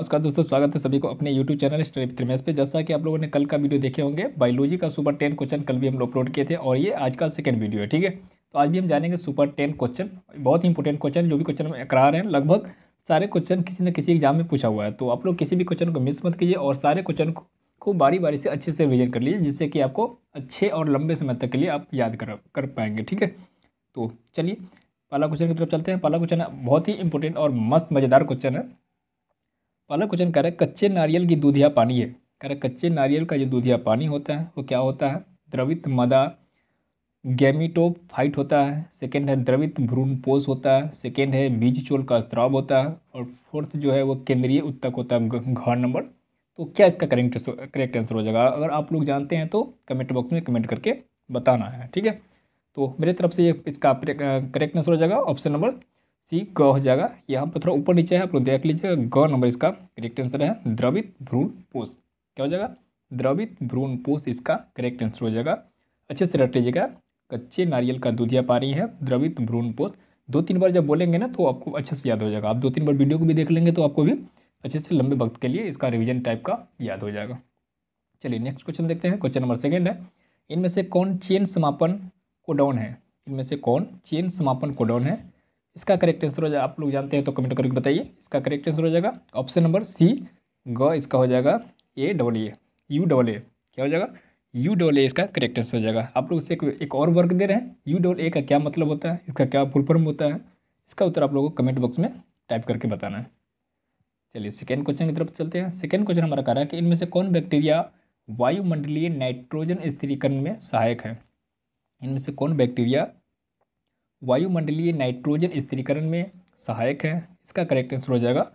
नमस्कार दोस्तों स्वागत है सभी को अपने YouTube चैनल स्टडी त्रिमेश पे जैसा कि आप लोगों ने कल का वीडियो देखे होंगे बायोलॉजी का सुपर टेन क्वेश्चन कल भी हम लोग अपलोड किए थे और ये आज का सेकंड वीडियो है ठीक है तो आज भी हम जानेंगे सुपर टेन क्वेश्चन बहुत ही इंपॉर्टेंट क्वेश्चन जो भी क्वेश्चन हम करा रहे हैं लगभग सारे क्वेश्चन किसी न किसी एग्जाम में पूछा हुआ है तो आप लोग किसी भी क्वेश्चन को मिस मत कीजिए और सारे क्वेश्चन को बारी बारी से अच्छे से रिविजन कर लीजिए जिससे कि आपको अच्छे और लंबे समय तक के लिए आप याद कर कर पाएंगे ठीक है तो चलिए पहला क्वेश्चन की तरफ चलते हैं पहला क्वेश्चन बहुत ही इंपॉर्टेंट और मस्त मज़ेदार क्वेश्चन है पहला क्वेश्चन कह रहा है कच्चे नारियल की दूधिया पानी है कह रहा है कच्चे नारियल का जो दूधिया पानी होता है वो क्या होता है द्रवित मदा गैमिटोफाइट होता है सेकेंड है द्रवित भ्रूण पोष होता है सेकेंड है बीज चोल का स्त्राव होता है और फोर्थ जो है वो केंद्रीय उत्तक होता है घर नंबर तो क्या इसका करेक्ट करेक्ट आंसर हो जाएगा अगर आप लोग जानते हैं तो कमेंट बॉक्स में कमेंट करके बताना है ठीक है तो मेरे तरफ से ये इसका करेक्ट आंसर हो जाएगा ऑप्शन नंबर सी ग हो जाएगा यहाँ पर थोड़ा ऊपर नीचे है आप लोग देख लीजिएगा ग नंबर इसका करेक्ट आंसर है द्रवित भ्रूण पोष क्या हो जाएगा द्रवित भ्रूण पोष इसका करेक्ट आंसर हो जाएगा अच्छे से रख लीजिएगा कच्चे नारियल का दूध या पानी है द्रवित भ्रूण पोष दो तीन बार जब बोलेंगे ना तो आपको अच्छे से याद हो जाएगा आप दो तीन बार वीडियो को भी देख लेंगे तो आपको भी अच्छे से लंबे वक्त के लिए इसका रिविजन टाइप का याद हो जाएगा चलिए नेक्स्ट क्वेश्चन देखते हैं क्वेश्चन नंबर सेकेंड है इनमें से कौन चेन समापन कोडाउन है इनमें से कौन चेन समापन कोडाउन है इसका करेक्ट आंसर हो जाएगा आप लोग जानते हैं तो कमेंट करके बताइए इसका करेक्ट आंसर हो जाएगा ऑप्शन नंबर सी ग इसका हो जाएगा A double A U double A क्या हो जाएगा यू डबल ए इसका करेक्ट आंसर हो जाएगा आप लोग इसे एक, और वर्क दे रहे हैं यू डबल ए का क्या मतलब होता है इसका क्या फुल फॉर्म होता है इसका उत्तर आप लोग को कमेंट बॉक्स में टाइप करके बताना है चलिए सेकेंड क्वेश्चन की तरफ चलते हैं सेकेंड क्वेश्चन हमारा कह रहा है कि इनमें से कौन बैक्टीरिया वायुमंडलीय नाइट्रोजन स्थिरीकरण में सहायक है इनमें से कौन बैक्टीरिया वायुमंडलीय नाइट्रोजन स्थिरीकरण में सहायक है इसका करेक्ट आंसर हो जाएगा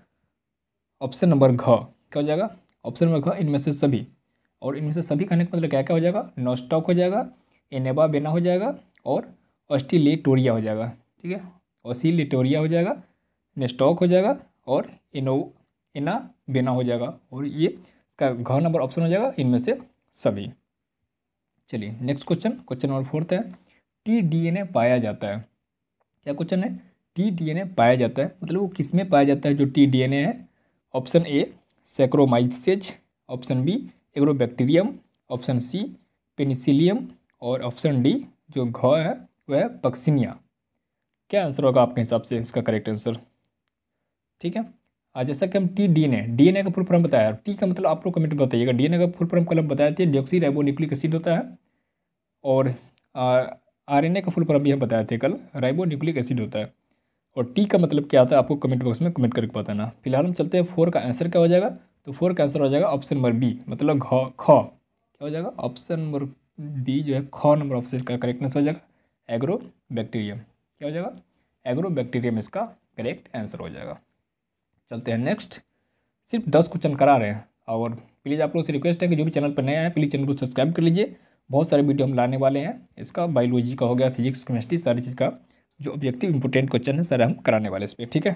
ऑप्शन नंबर घ क्या हो जाएगा ऑप्शन नंबर घ इनमें से सभी और इनमें से सभी कहने का मतलब क्या क्या हो जाएगा नोस्टॉक हो जाएगा एनेबा बेना हो जाएगा और ऑस्टिलेटोरिया हो जाएगा ठीक है ऑसिलेटोरिया हो जाएगा नेस्टॉक हो जाएगा और इनो इना बेना हो जाएगा और ये इसका घ नंबर ऑप्शन हो जाएगा इनमें से सभी चलिए next question question number fourth है टी ए पाया जाता है क्या क्वेश्चन है टी डीएनए पाया जाता है मतलब वो किस में पाया जाता है जो टी डीएनए है option A Saccharomyces option B Agrobacterium option C Penicillium और ऑप्शन डी जो घ है वह है पक्सिनिया क्या आंसर होगा आपके हिसाब से इसका करेक्ट आंसर ठीक है आज जैसा कि हम T D N A D N A का फुल फॉर्म बताया और टी का मतलब आप लोग कमेंट में बताइएगा डी एन ए का फुल फॉर्म कल हम बताया थे डिऑक्सी राइबो न्यूक्लिक एसिड होता है और आरएनए का फुल फॉर्म भी हम बताए थे कल राइबो न्यूक्लिक एसिड होता है और टी का मतलब क्या होता है आपको कमेंट बॉक्स में कमेंट करके बताना फिलहाल हम चलते हैं फोर का आंसर क्या हो जाएगा तो फोर का आंसर हो जाएगा ऑप्शन नंबर बी मतलब घ ख क्या हो जाएगा ऑप्शन नंबर बी जो है ख नंबर ऑप्शन का करेक्टनेस हो जाएगा एग्रो बैक्टीरियम क्या हो जाएगा एग्रो बैक्टीरियम इसका करेक्ट आंसर हो जाएगा चलते हैं नेक्स्ट सिर्फ दस क्वेश्चन करा रहे हैं और प्लीज़ आप लोग से रिक्वेस्ट है कि जो भी चैनल पर नया है प्लीज़ चैनल को सब्सक्राइब कर लीजिए बहुत सारे वीडियो हम लाने वाले हैं इसका बायोलॉजी का हो गया फिजिक्स केमिस्ट्री सारी चीज़ का जो ऑब्जेक्टिव इंपोर्टेंट क्वेश्चन है सर हम कराने वाले इस पर ठीक है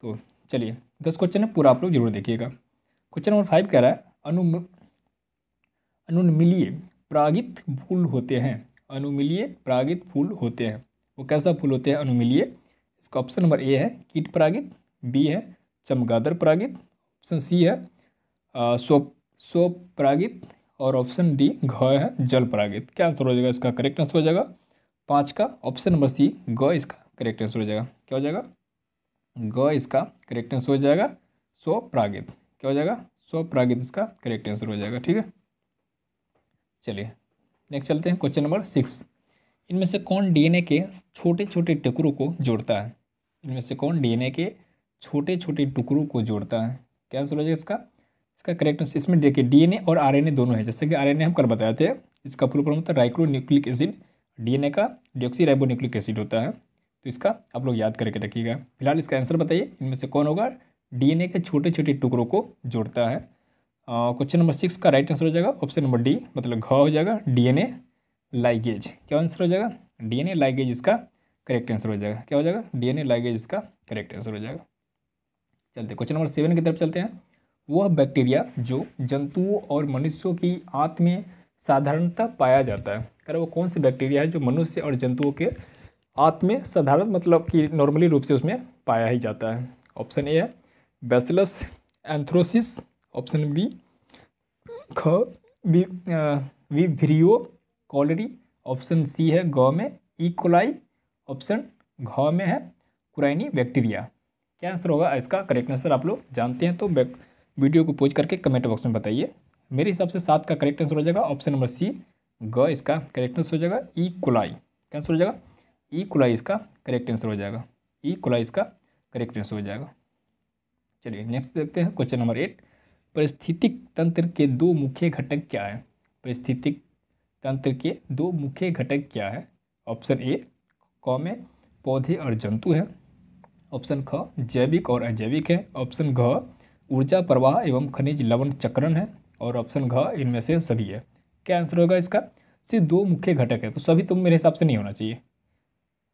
तो चलिए दस क्वेश्चन है पूरा आप लोग जरूर देखिएगा क्वेश्चन नंबर फाइव कह रहा है अनु अनुमिलीय प्रागित फूल होते हैं अनुमिलीय प्रागित फूल होते हैं वो कैसा फूल होते हैं अनुमिलीय इसका ऑप्शन नंबर ए है कीट प्रागित बी है चमगादर प्रागित ऑप्शन सी है प्रागित और ऑप्शन डी घ है जल परागित क्या आंसर हो जाएगा इसका करेक्ट आंसर हो जाएगा पाँच का ऑप्शन नंबर सी ग इसका करेक्ट आंसर हो जाएगा क्या हो जाएगा ग इसका करेक्ट आंसर हो जाएगा सो प्रागित क्या हो जाएगा सो प्रागित इसका करेक्ट आंसर हो जाएगा ठीक है चलिए नेक्स्ट चलते हैं क्वेश्चन नंबर सिक्स इनमें से कौन डीएनए के छोटे छोटे टुकड़ों को जोड़ता है इनमें से कौन डीएनए के छोटे छोटे टुकड़ों को जोड़ता है क्या आंसर हो जाएगा इसका इसका करेक्ट आंसर इसमें देखिए डीएनए और आरएनए दोनों है जैसे कि आरएनए हम कल बताए थे इसका फुल फॉर्म होता है राइक्रो न्यूक्लिक एसिड डीएनए का डिऑक्सी न्यूक्लिक एसिड होता है तो इसका आप लोग याद करके रखिएगा फिलहाल इसका आंसर बताइए इनमें से कौन होगा डीएनए के छोटे छोटे टुकड़ों को जोड़ता है क्वेश्चन नंबर सिक्स का राइट आंसर हो जाएगा ऑप्शन नंबर डी मतलब घ हो जाएगा डी लाइगेज क्या आंसर हो जाएगा डी लाइगेज इसका करेक्ट आंसर हो जाएगा क्या हो जाएगा डी लाइगेज इसका करेक्ट आंसर हो जाएगा चलते क्वेश्चन नंबर सेवन की तरफ चलते हैं वह बैक्टीरिया जो जंतुओं और मनुष्यों की आंत में साधारणता पाया जाता है अरे वो कौन से बैक्टीरिया है जो मनुष्य और जंतुओं के आंत में साधारण मतलब कि नॉर्मली रूप से उसमें पाया ही जाता है ऑप्शन ए है बेसलस एंथ्रोसिस ऑप्शन बी ख विभ्रियो कॉलरी ऑप्शन सी है गौ में ई कोलाई ऑप्शन घ में है कुरैनी बैक्टीरिया क्या आंसर होगा इसका करेक्ट आंसर आप लोग जानते हैं तो वीडियो को पोज करके कमेंट बॉक्स में बताइए मेरे हिसाब से सात का करेक्ट आंसर हो जाएगा ऑप्शन नंबर सी ग इसका करेक्ट आंसर हो जाएगा ई e, कुलाई क्या आंसर हो जाएगा ई e, कुलाई इसका करेक्ट आंसर हो जाएगा ई e, कुलाई इसका करेक्ट आंसर हो जाएगा चलिए नेक्स्ट देखते हैं क्वेश्चन नंबर एट परिस्थितिक तंत्र के दो मुख्य घटक क्या है परिस्थितिक तंत्र के दो मुख्य घटक क्या है ऑप्शन ए कौमे में पौधे और जंतु हैं ऑप्शन ख जैविक और अजैविक है ऑप्शन घ ऊर्जा प्रवाह एवं खनिज लवण चक्रण है और ऑप्शन घ इनमें से सभी है क्या आंसर होगा इसका सिर्फ दो मुख्य घटक है तो सभी तो मेरे हिसाब से नहीं होना चाहिए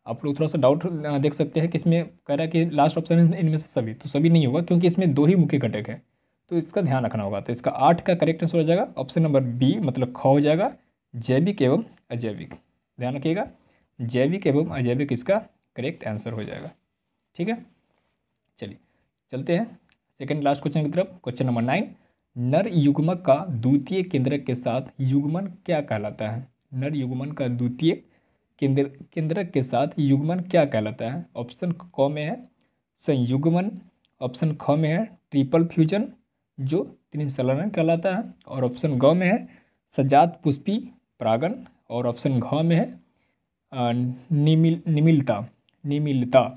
आप लोग थोड़ा सा डाउट देख सकते हैं कि इसमें कह रहा है कि लास्ट ऑप्शन इनमें से सभी तो सभी नहीं होगा क्योंकि इसमें दो ही मुख्य घटक है तो इसका ध्यान रखना होगा तो इसका आठ का करेक्ट आंसर हो जाएगा ऑप्शन नंबर बी मतलब ख हो जाएगा जैविक एवं अजैविक ध्यान रखिएगा जैविक एवं अजैविक इसका करेक्ट आंसर हो जाएगा ठीक है चलिए चलते हैं सेकेंड लास्ट क्वेश्चन की तरफ क्वेश्चन नंबर नाइन नर युग्मक का द्वितीय केंद्रक के साथ युग्मन क्या कहलाता है नर युग्मन का द्वितीय केंद्र केंद्रक के साथ युग्मन क्या कहलाता है ऑप्शन क में है संयुग्मन ऑप्शन ख में है ट्रिपल फ्यूजन जो तीन सलन कहलाता है और ऑप्शन ग में है सजात पुष्पी परागन और ऑप्शन घ में है निमिल निमिलता निमिलता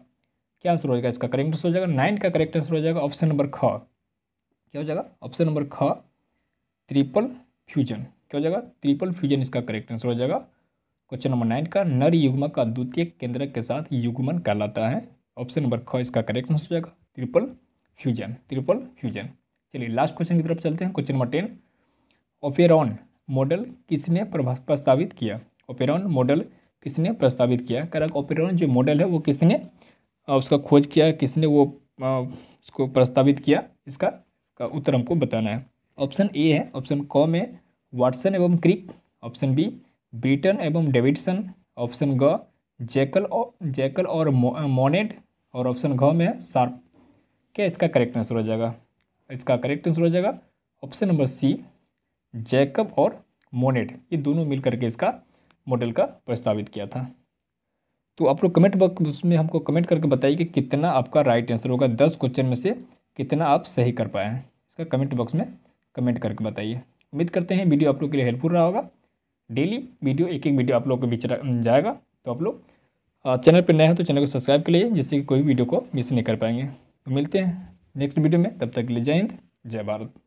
क्या आंसर हो जाएगा इसका करेक्ट आंसर हो जाएगा नाइन का करेक्ट आंसर हो जाएगा ऑप्शन नंबर ख क्या हो जाएगा ऑप्शन नंबर ख ट्रिपल फ्यूजन क्या हो जाएगा ट्रिपल फ्यूजन इसका करेक्ट आंसर हो जाएगा क्वेश्चन नंबर नाइन का नर युग्मक का द्वितीय केंद्र के साथ युग्मन कहलाता है ऑप्शन नंबर ख इसका करेक्ट आंसर हो जाएगा ट्रिपल फ्यूजन ट्रिपल फ्यूजन चलिए लास्ट क्वेश्चन की तरफ चलते हैं question number ten operon model किसने प्रस्तावित किया ओपेरॉन मॉडल किसने प्रस्तावित किया करेक्ट ओपेरॉन जो मॉडल है वो किसने उसका खोज किया किसने वो उसको प्रस्तावित किया इसका इसका उत्तर हमको बताना है ऑप्शन ए है ऑप्शन क में वाटसन एवं क्रिक ऑप्शन बी ब्रिटन एवं डेविडसन ऑप्शन ग जैकल और जैकल और मोनेट और ऑप्शन घ में है शार्प क्या इसका करेक्ट आंसर हो जाएगा इसका करेक्ट आंसर हो जाएगा ऑप्शन नंबर सी जैकब और मोनेट ये दोनों मिलकर के इसका मॉडल का प्रस्तावित किया था तो आप लोग कमेंट बॉक्स में हमको कमेंट करके बताइए कि कितना आपका राइट आंसर होगा दस क्वेश्चन में से कितना आप सही कर पाए हैं इसका कमेंट बॉक्स में कमेंट करके बताइए उम्मीद करते हैं वीडियो आप लोग के लिए हेल्पफुल रहा होगा डेली वीडियो एक एक वीडियो आप लोग के बीच जाएगा तो आप लोग चैनल पर नए हो तो चैनल को सब्सक्राइब कर लीजिए जिससे कि कोई वीडियो को मिस नहीं कर पाएंगे तो मिलते हैं नेक्स्ट वीडियो में तब तक के लिए जय हिंद जय भारत